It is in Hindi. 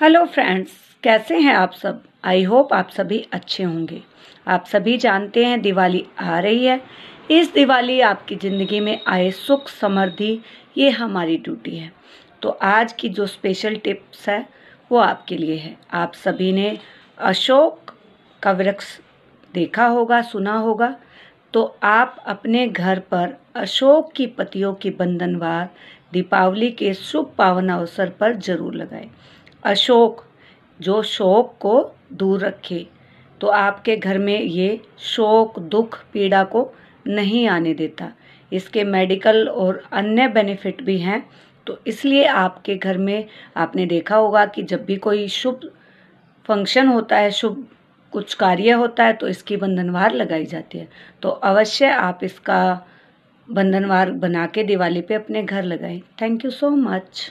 हेलो फ्रेंड्स कैसे हैं आप सब आई होप आप सभी अच्छे होंगे आप सभी जानते हैं दिवाली आ रही है इस दिवाली आपकी ज़िंदगी में आए सुख समृद्धि ये हमारी ड्यूटी है तो आज की जो स्पेशल टिप्स है वो आपके लिए है आप सभी ने अशोक का वृक्ष देखा होगा सुना होगा तो आप अपने घर पर अशोक की पतियों की बंधनवार दीपावली के शुभ पावन अवसर पर जरूर लगाएं अशोक जो शोक को दूर रखे तो आपके घर में ये शोक दुख पीड़ा को नहीं आने देता इसके मेडिकल और अन्य बेनिफिट भी हैं तो इसलिए आपके घर में आपने देखा होगा कि जब भी कोई शुभ फंक्शन होता है शुभ कुछ कार्य होता है तो इसकी बंधनवार लगाई जाती है तो अवश्य आप इसका बंधनवार बना के दिवाली पे अपने घर लगाएं थैंक यू सो मच